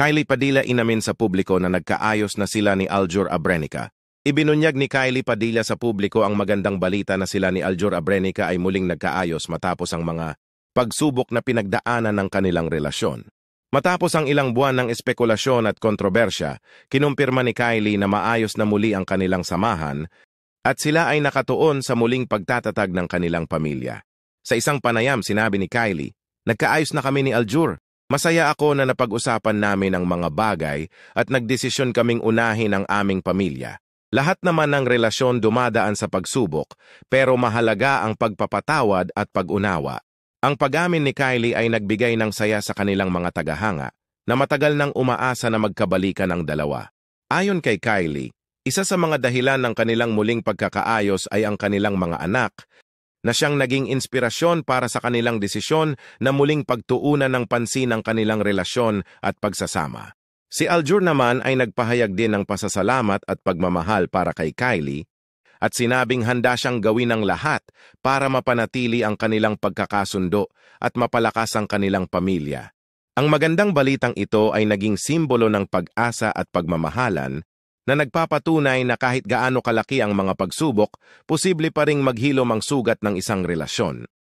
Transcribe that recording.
Kylie Padilla inamin sa publiko na nagkaayos na sila ni Aljur Abrenica. Ibinunyag ni Kylie Padilla sa publiko ang magandang balita na sila ni Aljur Abrenica ay muling nagkaayos matapos ang mga pagsubok na pinagdaanan ng kanilang relasyon. Matapos ang ilang buwan ng espekulasyon at kontrobersya, kinumpirma ni Kylie na maayos na muli ang kanilang samahan at sila ay nakatuon sa muling pagtatatag ng kanilang pamilya. Sa isang panayam, sinabi ni Kylie, Nagkaayos na kami ni Aljur Masaya ako na napag-usapan namin ang mga bagay at nagdesisyon kaming unahin ang aming pamilya. Lahat naman ng relasyon dumadaan sa pagsubok, pero mahalaga ang pagpapatawad at pag-unawa. Ang pag-amin ni Kylie ay nagbigay ng saya sa kanilang mga tagahanga, na matagal nang umaasa na magkabalikan ang dalawa. Ayon kay Kylie, isa sa mga dahilan ng kanilang muling pagkakaayos ay ang kanilang mga anak na siyang naging inspirasyon para sa kanilang desisyon na muling pagtuunan ng pansin ang kanilang relasyon at pagsasama. Si Aljur naman ay nagpahayag din ng pasasalamat at pagmamahal para kay Kylie at sinabing handa siyang gawin ang lahat para mapanatili ang kanilang pagkakasundo at mapalakas ang kanilang pamilya. Ang magandang balitang ito ay naging simbolo ng pag-asa at pagmamahalan na nagpapatunay na kahit gaano kalaki ang mga pagsubok, posible pa ring maghilom ang sugat ng isang relasyon.